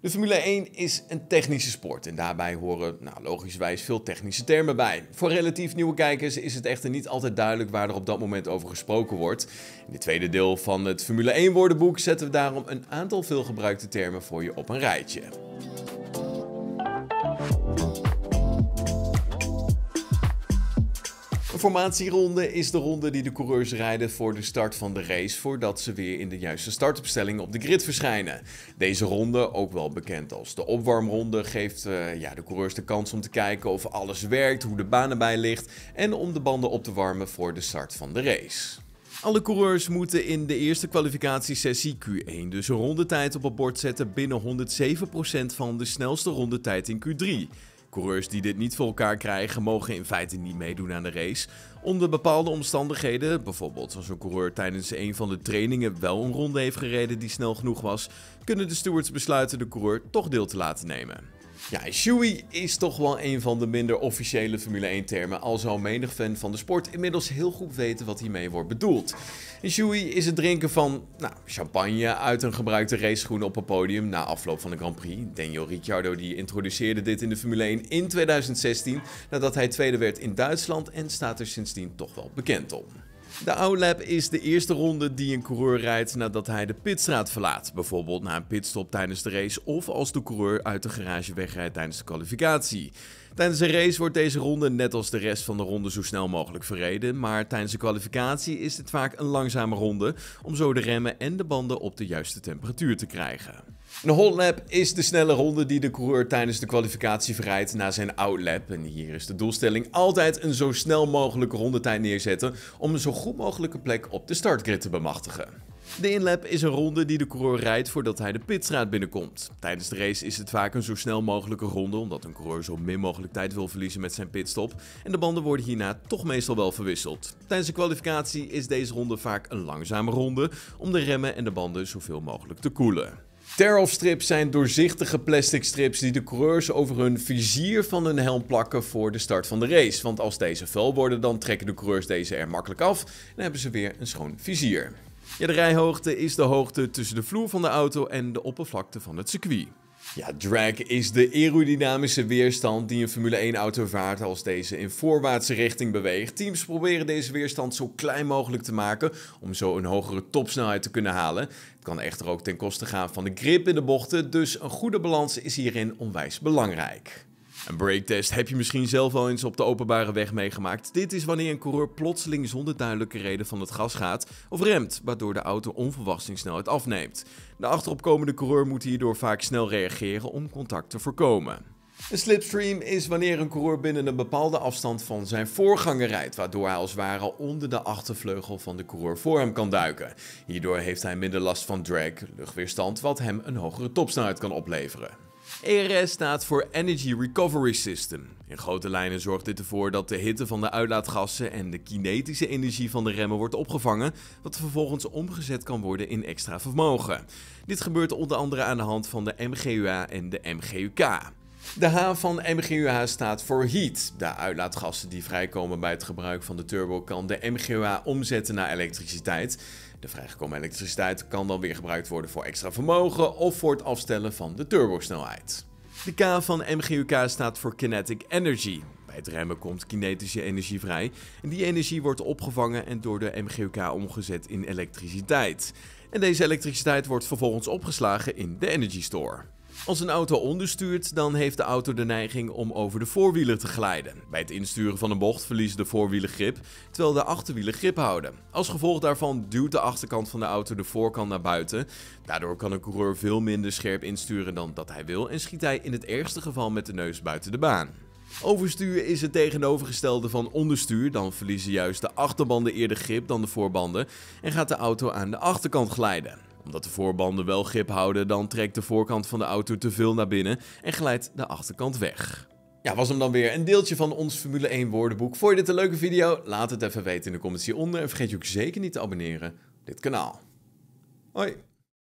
De Formule 1 is een technische sport en daarbij horen nou, logischwijs veel technische termen bij. Voor relatief nieuwe kijkers is het echter niet altijd duidelijk waar er op dat moment over gesproken wordt. In het tweede deel van het Formule 1 woordenboek zetten we daarom een aantal veelgebruikte termen voor je op een rijtje. Informatieronde is de ronde die de coureurs rijden voor de start van de race, voordat ze weer in de juiste startopstelling op de grid verschijnen. Deze ronde, ook wel bekend als de opwarmronde, geeft eh, ja, de coureurs de kans om te kijken of alles werkt, hoe de baan erbij ligt en om de banden op te warmen voor de start van de race. Alle coureurs moeten in de eerste kwalificatiesessie Q1 dus een rondetijd op het bord zetten binnen 107% van de snelste rondetijd in Q3. Coureurs die dit niet voor elkaar krijgen mogen in feite niet meedoen aan de race. Onder bepaalde omstandigheden, bijvoorbeeld als een coureur tijdens een van de trainingen wel een ronde heeft gereden die snel genoeg was, kunnen de stewards besluiten de coureur toch deel te laten nemen. Ja, Shoei is toch wel een van de minder officiële Formule 1 termen, al zou menig fan van de sport inmiddels heel goed weten wat hiermee wordt bedoeld. Een Shoei is het drinken van nou, champagne uit een gebruikte raceschoen op een podium na afloop van de Grand Prix. Daniel Ricciardo die introduceerde dit in de Formule 1 in 2016 nadat hij tweede werd in Duitsland en staat er sindsdien toch wel bekend om. De outlap is de eerste ronde die een coureur rijdt nadat hij de pitstraat verlaat. Bijvoorbeeld na een pitstop tijdens de race of als de coureur uit de garage wegrijdt tijdens de kwalificatie. Tijdens de race wordt deze ronde net als de rest van de ronde zo snel mogelijk verreden, maar tijdens de kwalificatie is het vaak een langzame ronde om zo de remmen en de banden op de juiste temperatuur te krijgen. Een hot lap is de snelle ronde die de coureur tijdens de kwalificatie verrijdt na zijn outlap. En hier is de doelstelling altijd een zo snel mogelijke rondetijd neerzetten om een zo goed mogelijke plek op de startgrid te bemachtigen. De inlap is een ronde die de coureur rijdt voordat hij de pitstraat binnenkomt. Tijdens de race is het vaak een zo snel mogelijke ronde, omdat een coureur zo min mogelijk tijd wil verliezen met zijn pitstop. En de banden worden hierna toch meestal wel verwisseld. Tijdens de kwalificatie is deze ronde vaak een langzame ronde, om de remmen en de banden zoveel mogelijk te koelen. Tear-off-strips zijn doorzichtige plastic strips die de coureurs over hun vizier van hun helm plakken voor de start van de race. Want als deze vuil worden, dan trekken de coureurs deze er makkelijk af en hebben ze weer een schoon vizier. Ja, de rijhoogte is de hoogte tussen de vloer van de auto en de oppervlakte van het circuit. Ja, drag is de aerodynamische weerstand die een Formule 1-auto vaart als deze in voorwaartse richting beweegt. Teams proberen deze weerstand zo klein mogelijk te maken om zo een hogere topsnelheid te kunnen halen. Het kan echter ook ten koste gaan van de grip in de bochten, dus een goede balans is hierin onwijs belangrijk. Een breaktest heb je misschien zelf wel eens op de openbare weg meegemaakt. Dit is wanneer een coureur plotseling zonder duidelijke reden van het gas gaat of remt, waardoor de auto onverwachts snelheid afneemt. De achteropkomende coureur moet hierdoor vaak snel reageren om contact te voorkomen. Een slipstream is wanneer een coureur binnen een bepaalde afstand van zijn voorganger rijdt, waardoor hij als ware onder de achtervleugel van de coureur voor hem kan duiken. Hierdoor heeft hij minder last van drag, luchtweerstand, wat hem een hogere topsnelheid kan opleveren. ERS staat voor Energy Recovery System. In grote lijnen zorgt dit ervoor dat de hitte van de uitlaatgassen en de kinetische energie van de remmen wordt opgevangen, wat vervolgens omgezet kan worden in extra vermogen. Dit gebeurt onder andere aan de hand van de MGUA en de MGUK. De H van MGUH staat voor heat. De uitlaatgassen die vrijkomen bij het gebruik van de turbo kan de MGUH omzetten naar elektriciteit. De vrijgekomen elektriciteit kan dan weer gebruikt worden voor extra vermogen of voor het afstellen van de turbosnelheid. De K van MGUK staat voor kinetic energy. Bij het remmen komt kinetische energie vrij en die energie wordt opgevangen en door de MGUK omgezet in elektriciteit. En deze elektriciteit wordt vervolgens opgeslagen in de Energy Store. Als een auto onderstuurt, dan heeft de auto de neiging om over de voorwielen te glijden. Bij het insturen van een bocht verliezen de voorwielen grip, terwijl de achterwielen grip houden. Als gevolg daarvan duwt de achterkant van de auto de voorkant naar buiten. Daardoor kan een coureur veel minder scherp insturen dan dat hij wil en schiet hij in het ergste geval met de neus buiten de baan. Overstuur is het tegenovergestelde van onderstuur, dan verliezen juist de achterbanden eerder grip dan de voorbanden en gaat de auto aan de achterkant glijden omdat de voorbanden wel grip houden, dan trekt de voorkant van de auto te veel naar binnen en glijdt de achterkant weg. Ja, was hem dan weer een deeltje van ons Formule 1 woordenboek. Vond je dit een leuke video? Laat het even weten in de comments hieronder en vergeet je ook zeker niet te abonneren op dit kanaal. Hoi!